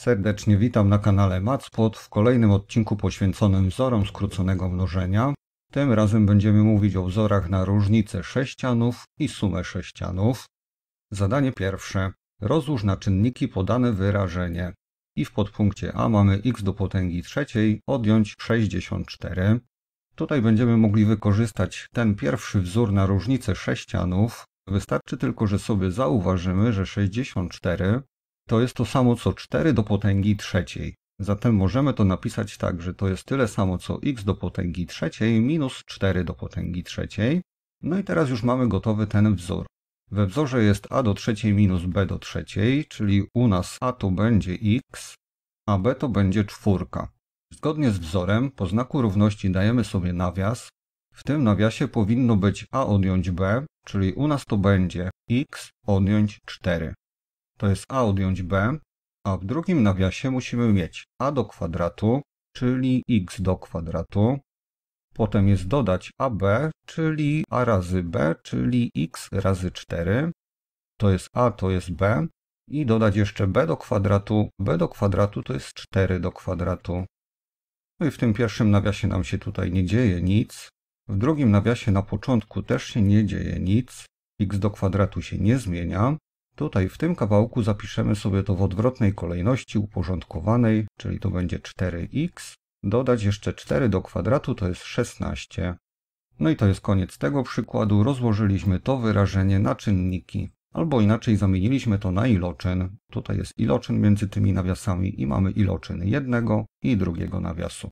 Serdecznie witam na kanale Matspot w kolejnym odcinku poświęconym wzorom skróconego mnożenia. Tym razem będziemy mówić o wzorach na różnicę sześcianów i sumę sześcianów. Zadanie pierwsze. Rozłóż na czynniki podane wyrażenie. I w podpunkcie A mamy x do potęgi trzeciej odjąć 64. Tutaj będziemy mogli wykorzystać ten pierwszy wzór na różnicę sześcianów. Wystarczy tylko, że sobie zauważymy, że 64 to jest to samo co 4 do potęgi trzeciej. Zatem możemy to napisać tak, że to jest tyle samo co x do potęgi trzeciej minus 4 do potęgi trzeciej. No i teraz już mamy gotowy ten wzór. We wzorze jest a do trzeciej minus b do trzeciej, czyli u nas a to będzie x, a b to będzie czwórka. Zgodnie z wzorem po znaku równości dajemy sobie nawias. W tym nawiasie powinno być a odjąć b, czyli u nas to będzie x odjąć 4 to jest a odjąć b, a w drugim nawiasie musimy mieć a do kwadratu, czyli x do kwadratu, potem jest dodać ab, czyli a razy b, czyli x razy 4, to jest a, to jest b, i dodać jeszcze b do kwadratu, b do kwadratu to jest 4 do kwadratu. No i w tym pierwszym nawiasie nam się tutaj nie dzieje nic, w drugim nawiasie na początku też się nie dzieje nic, x do kwadratu się nie zmienia, Tutaj w tym kawałku zapiszemy sobie to w odwrotnej kolejności uporządkowanej, czyli to będzie 4x. Dodać jeszcze 4 do kwadratu to jest 16. No i to jest koniec tego przykładu. Rozłożyliśmy to wyrażenie na czynniki. Albo inaczej zamieniliśmy to na iloczyn. Tutaj jest iloczyn między tymi nawiasami i mamy iloczyn jednego i drugiego nawiasu.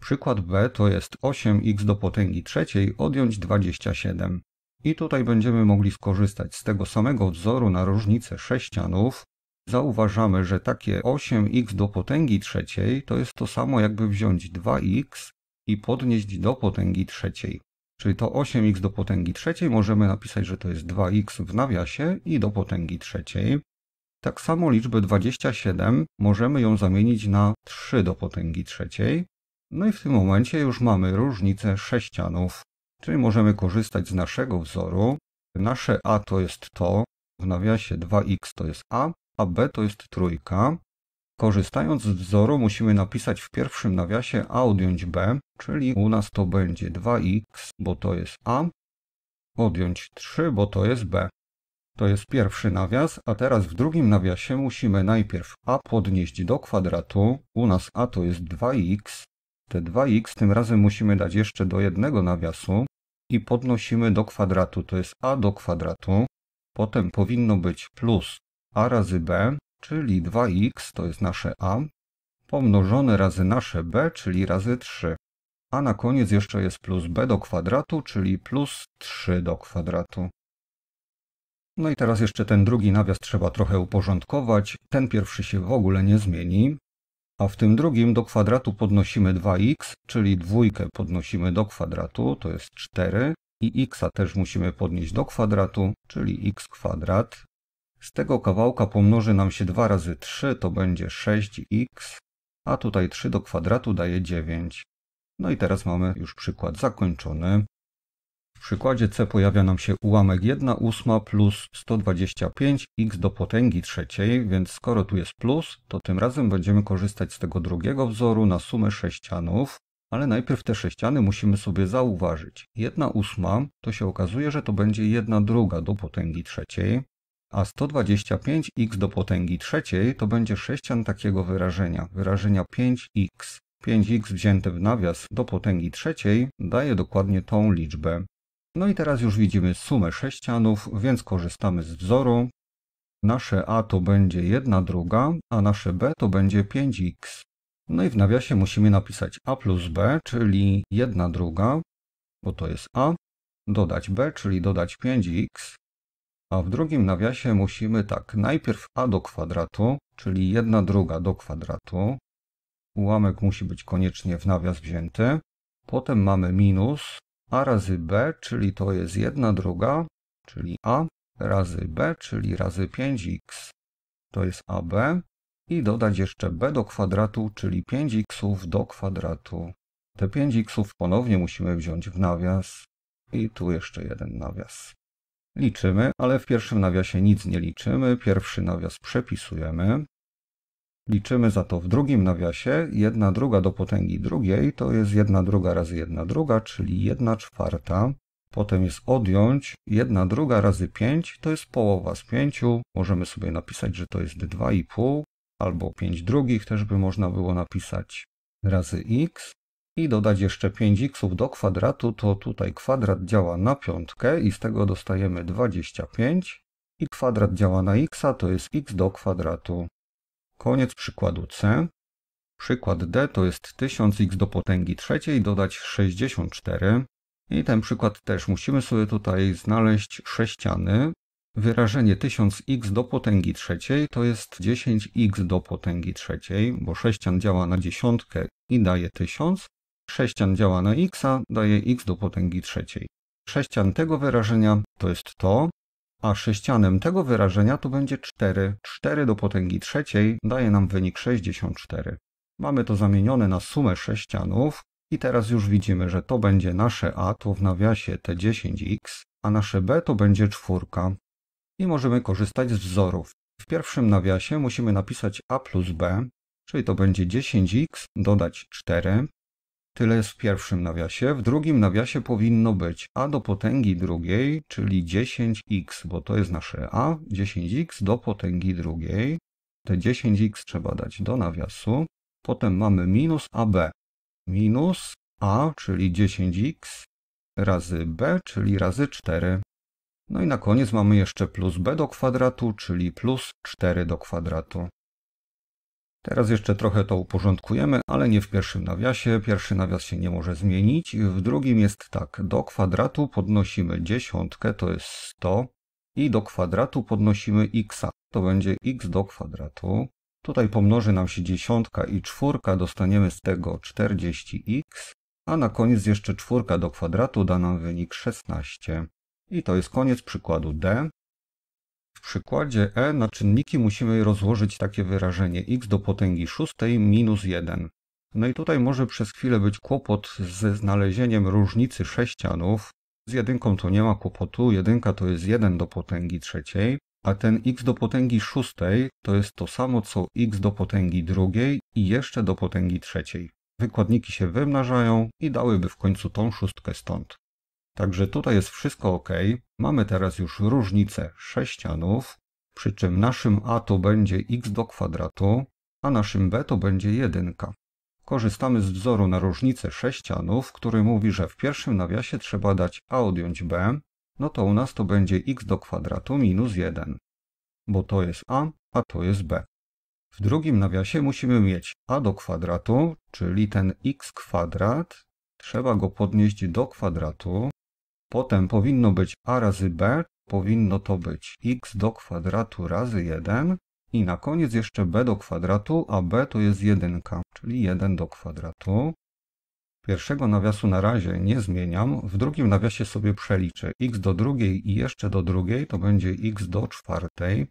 Przykład B to jest 8x do potęgi trzeciej odjąć 27. I tutaj będziemy mogli skorzystać z tego samego wzoru na różnicę sześcianów. Zauważamy, że takie 8x do potęgi trzeciej to jest to samo jakby wziąć 2x i podnieść do potęgi trzeciej. Czyli to 8x do potęgi trzeciej możemy napisać, że to jest 2x w nawiasie i do potęgi trzeciej. Tak samo liczbę 27 możemy ją zamienić na 3 do potęgi trzeciej. No i w tym momencie już mamy różnicę sześcianów. Czyli możemy korzystać z naszego wzoru. Nasze a to jest to, w nawiasie 2x to jest a, a b to jest trójka. Korzystając z wzoru musimy napisać w pierwszym nawiasie a odjąć b, czyli u nas to będzie 2x, bo to jest a, odjąć 3, bo to jest b. To jest pierwszy nawias, a teraz w drugim nawiasie musimy najpierw a podnieść do kwadratu. U nas a to jest 2x. Te 2x tym razem musimy dać jeszcze do jednego nawiasu, i podnosimy do kwadratu, to jest a do kwadratu. Potem powinno być plus a razy b, czyli 2x, to jest nasze a, pomnożone razy nasze b, czyli razy 3. A na koniec jeszcze jest plus b do kwadratu, czyli plus 3 do kwadratu. No i teraz jeszcze ten drugi nawias trzeba trochę uporządkować. Ten pierwszy się w ogóle nie zmieni a w tym drugim do kwadratu podnosimy 2x, czyli dwójkę podnosimy do kwadratu, to jest 4 i x też musimy podnieść do kwadratu, czyli x kwadrat. Z tego kawałka pomnoży nam się 2 razy 3, to będzie 6x, a tutaj 3 do kwadratu daje 9. No i teraz mamy już przykład zakończony. W przykładzie c pojawia nam się ułamek 1 ósma plus 125 x do potęgi trzeciej, więc skoro tu jest plus, to tym razem będziemy korzystać z tego drugiego wzoru na sumę sześcianów, ale najpierw te sześciany musimy sobie zauważyć. 1 ósma to się okazuje, że to będzie 1 druga do potęgi trzeciej, a 125x do potęgi trzeciej to będzie sześcian takiego wyrażenia, wyrażenia 5x. 5x wzięte w nawias do potęgi trzeciej daje dokładnie tą liczbę. No i teraz już widzimy sumę sześcianów, więc korzystamy z wzoru. Nasze A to będzie 1 druga, a nasze B to będzie 5x. No i w nawiasie musimy napisać A plus B, czyli 1 druga, bo to jest A, dodać B, czyli dodać 5x, a w drugim nawiasie musimy tak, najpierw a do kwadratu, czyli 1 druga do kwadratu, ułamek musi być koniecznie w nawias wzięty, potem mamy minus, a razy b, czyli to jest 1 druga, czyli a, razy b, czyli razy 5x, to jest ab, i dodać jeszcze b do kwadratu, czyli 5x do kwadratu. Te 5x ponownie musimy wziąć w nawias i tu jeszcze jeden nawias. Liczymy, ale w pierwszym nawiasie nic nie liczymy, pierwszy nawias przepisujemy, Liczymy za to w drugim nawiasie. Jedna druga do potęgi drugiej to jest jedna druga razy jedna druga, czyli jedna czwarta. Potem jest odjąć jedna druga razy 5 to jest połowa z 5. Możemy sobie napisać, że to jest 2,5 albo 5 drugich też by można było napisać razy x i dodać jeszcze 5x do kwadratu, to tutaj kwadrat działa na piątkę i z tego dostajemy 25 i kwadrat działa na x, to jest x do kwadratu. Koniec przykładu C. Przykład D to jest 1000x do potęgi trzeciej dodać 64. I ten przykład też musimy sobie tutaj znaleźć sześciany. Wyrażenie 1000x do potęgi trzeciej to jest 10x do potęgi trzeciej, bo sześcian działa na dziesiątkę i daje 1000. Sześcian działa na x, daje x do potęgi trzeciej. Sześcian tego wyrażenia to jest to, a sześcianem tego wyrażenia to będzie 4. 4 do potęgi trzeciej daje nam wynik 64. Mamy to zamienione na sumę sześcianów i teraz już widzimy, że to będzie nasze a to w nawiasie t10x, a nasze b to będzie czwórka. I możemy korzystać z wzorów. W pierwszym nawiasie musimy napisać a plus b, czyli to będzie 10x dodać 4, Tyle jest w pierwszym nawiasie. W drugim nawiasie powinno być a do potęgi drugiej, czyli 10x, bo to jest nasze a, 10x do potęgi drugiej. Te 10x trzeba dać do nawiasu. Potem mamy minus ab. Minus a, czyli 10x, razy b, czyli razy 4. No i na koniec mamy jeszcze plus b do kwadratu, czyli plus 4 do kwadratu. Teraz jeszcze trochę to uporządkujemy, ale nie w pierwszym nawiasie. Pierwszy nawias się nie może zmienić. W drugim jest tak, do kwadratu podnosimy dziesiątkę, to jest 100 i do kwadratu podnosimy x, to będzie x do kwadratu. Tutaj pomnoży nam się dziesiątka i czwórka, dostaniemy z tego 40x, a na koniec jeszcze czwórka do kwadratu da nam wynik 16. I to jest koniec przykładu D. W przykładzie e na czynniki musimy rozłożyć takie wyrażenie x do potęgi szóstej minus 1. No i tutaj może przez chwilę być kłopot ze znalezieniem różnicy sześcianów. Z jedynką to nie ma kłopotu, jedynka to jest 1 do potęgi trzeciej, a ten x do potęgi szóstej to jest to samo co x do potęgi drugiej i jeszcze do potęgi trzeciej. Wykładniki się wymnażają i dałyby w końcu tą szóstkę stąd. Także tutaj jest wszystko ok. Mamy teraz już różnicę sześcianów, przy czym naszym a to będzie x do kwadratu, a naszym b to będzie 1. Korzystamy z wzoru na różnicę sześcianów, który mówi, że w pierwszym nawiasie trzeba dać a odjąć b, no to u nas to będzie x do kwadratu minus 1, bo to jest a, a to jest b. W drugim nawiasie musimy mieć a do kwadratu, czyli ten x kwadrat, trzeba go podnieść do kwadratu, Potem powinno być a razy b, powinno to być x do kwadratu razy 1 i na koniec jeszcze b do kwadratu, a b to jest 1, czyli 1 do kwadratu. Pierwszego nawiasu na razie nie zmieniam, w drugim nawiasie sobie przeliczę x do drugiej i jeszcze do drugiej, to będzie x do czwartej,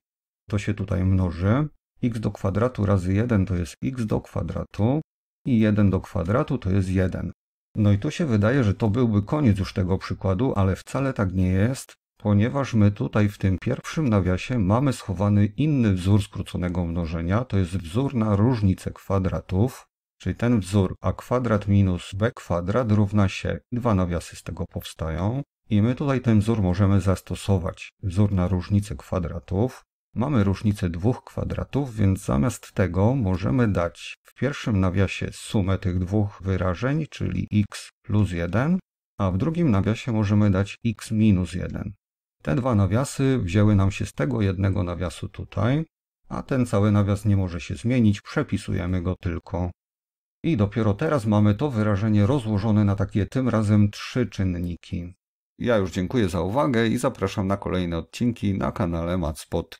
to się tutaj mnoży. x do kwadratu razy 1 to jest x do kwadratu i 1 do kwadratu to jest 1. No i tu się wydaje, że to byłby koniec już tego przykładu, ale wcale tak nie jest, ponieważ my tutaj w tym pierwszym nawiasie mamy schowany inny wzór skróconego mnożenia, to jest wzór na różnicę kwadratów, czyli ten wzór a kwadrat minus b kwadrat równa się, dwa nawiasy z tego powstają, i my tutaj ten wzór możemy zastosować, wzór na różnicę kwadratów, Mamy różnicę dwóch kwadratów, więc zamiast tego możemy dać w pierwszym nawiasie sumę tych dwóch wyrażeń, czyli x plus 1, a w drugim nawiasie możemy dać x minus 1. Te dwa nawiasy wzięły nam się z tego jednego nawiasu tutaj, a ten cały nawias nie może się zmienić, przepisujemy go tylko. I dopiero teraz mamy to wyrażenie rozłożone na takie tym razem trzy czynniki. Ja już dziękuję za uwagę i zapraszam na kolejne odcinki na kanale Matspot.